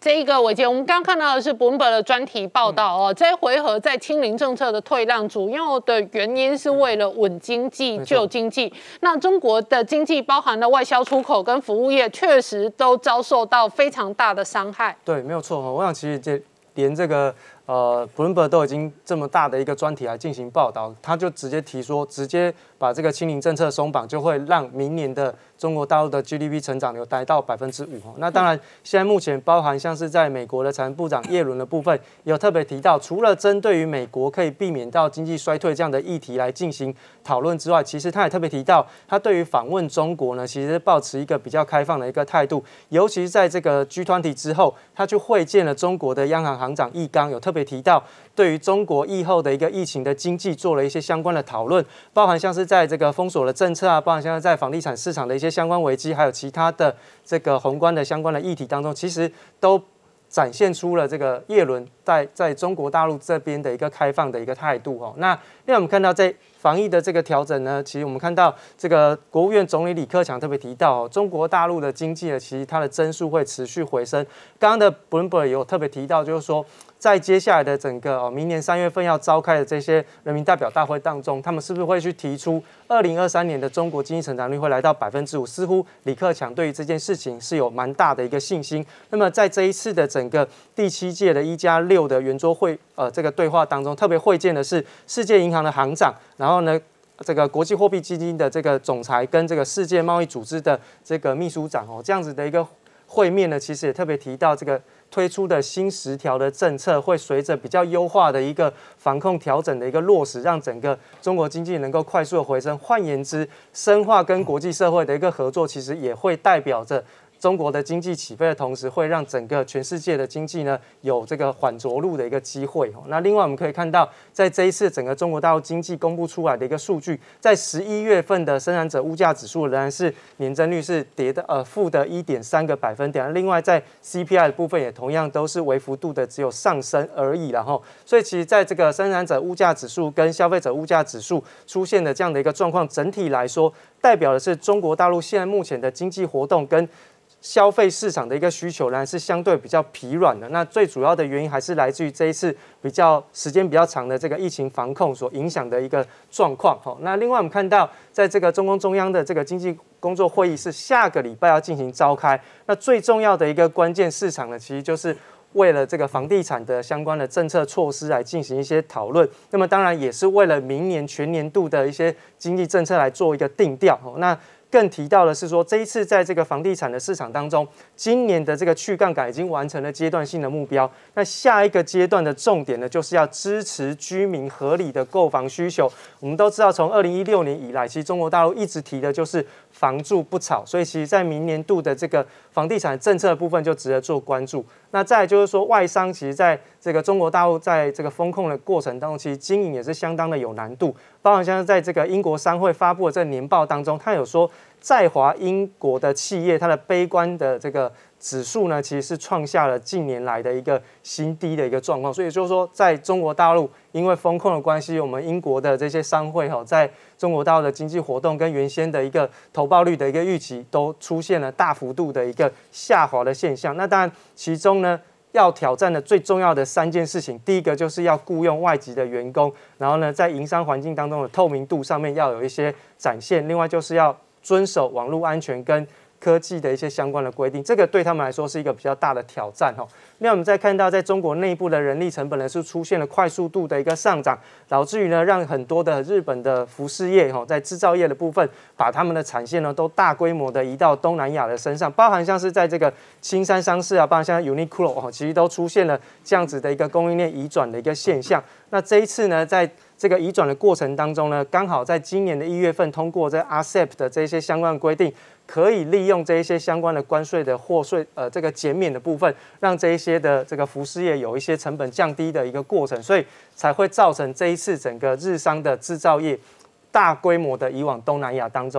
这一个伟杰，我们刚刚看到的是本 g 的专题报道哦。这一回合在清零政策的退让，主要的原因是为了稳经济、救经济。那中国的经济包含了外销出口跟服务业，确实都遭受到非常大的伤害。对，没有错哈。我想其实这连这个。呃，彭博都已经这么大的一个专题来进行报道，他就直接提说，直接把这个“清零”政策松绑，就会让明年的中国大陆的 GDP 成长有达到百分之五。那当然，现在目前包含像是在美国的财政部长耶伦的部分，有特别提到，除了针对于美国可以避免到经济衰退这样的议题来进行讨论之外，其实他也特别提到，他对于访问中国呢，其实保持一个比较开放的一个态度，尤其是在这个 G 团体之后，他去会见了中国的央行行长易纲，有特别。也提到，对于中国疫后的一个疫情的经济，做了一些相关的讨论，包含像是在这个封锁的政策啊，包含像是在房地产市场的一些相关危机，还有其他的这个宏观的相关的议题当中，其实都展现出了这个叶伦。在在中国大陆这边的一个开放的一个态度哦，那另外我们看到在防疫的这个调整呢，其实我们看到这个国务院总理李克强特别提到，哦，中国大陆的经济呢，其实它的增速会持续回升。刚刚的 Bloomberg 也有特别提到，就是说在接下来的整个哦，明年三月份要召开的这些人民代表大会当中，他们是不是会去提出二零二三年的中国经济成长率会来到百分之五？似乎李克强对于这件事情是有蛮大的一个信心。那么在这一次的整个第七届的一加六有的圆桌会，呃，这个对话当中特别会见的是世界银行的行长，然后呢，这个国际货币基金的这个总裁跟这个世界贸易组织的这个秘书长哦，这样子的一个会面呢，其实也特别提到这个推出的新十条的政策会随着比较优化的一个防控调整的一个落实，让整个中国经济能够快速的回升。换言之，深化跟国际社会的一个合作，其实也会代表着。中国的经济起飞的同时，会让整个全世界的经济呢有这个缓着陆的一个机会。那另外我们可以看到，在这一次整个中国大陆经济公布出来的一个数据，在十一月份的生产者物价指数仍然是年增率是跌的呃负的一点三个百分点。另外在 CPI 的部分也同样都是微幅度的只有上升而已。然后，所以其实在这个生产者物价指数跟消费者物价指数出现的这样的一个状况，整体来说代表的是中国大陆现在目前的经济活动跟消费市场的一个需求呢是相对比较疲软的，那最主要的原因还是来自于这一次比较时间比较长的这个疫情防控所影响的一个状况。好，那另外我们看到，在这个中共中央的这个经济工作会议是下个礼拜要进行召开，那最重要的一个关键市场呢，其实就是为了这个房地产的相关的政策措施来进行一些讨论。那么当然也是为了明年全年度的一些经济政策来做一个定调。那。更提到的是说，这一次在这个房地产的市场当中，今年的这个去杠杆已经完成了阶段性的目标。那下一个阶段的重点呢，就是要支持居民合理的购房需求。我们都知道，从二零一六年以来，其实中国大陆一直提的就是“房住不炒”，所以其实，在明年度的这个房地产政策部分就值得做关注。那再就是说，外商其实在这个中国大陆在这个风控的过程当中，其实经营也是相当的有难度，包括像在这个英国商会发布的这年报当中，他有说。在华英国的企业，它的悲观的这个指数呢，其实是创下了近年来的一个新低的一个状况。所以就是说，在中国大陆，因为风控的关系，我们英国的这些商会哈，在中国大陆的经济活动跟原先的一个投报率的一个预期，都出现了大幅度的一个下滑的现象。那当然，其中呢，要挑战的最重要的三件事情，第一个就是要雇佣外籍的员工，然后呢，在营商环境当中的透明度上面要有一些展现，另外就是要。遵守网络安全跟科技的一些相关的规定，这个对他们来说是一个比较大的挑战哈。那我们再看到，在中国内部的人力成本呢是出现了快速度的一个上涨，导致于呢让很多的日本的服饰业哈在制造业的部分，把他们的产线呢都大规模的移到东南亚的身上，包含像是在这个青山商事啊，包含像 Uniqlo 哈，其实都出现了这样子的一个供应链移转的一个现象。那这一次呢，在这个移转的过程当中呢，刚好在今年的一月份通过这 RCEP 的这些相关规定，可以利用这一些相关的关税的货税，呃，这个减免的部分，让这一些的这个服饰业有一些成本降低的一个过程，所以才会造成这一次整个日商的制造业大规模的移往东南亚当中。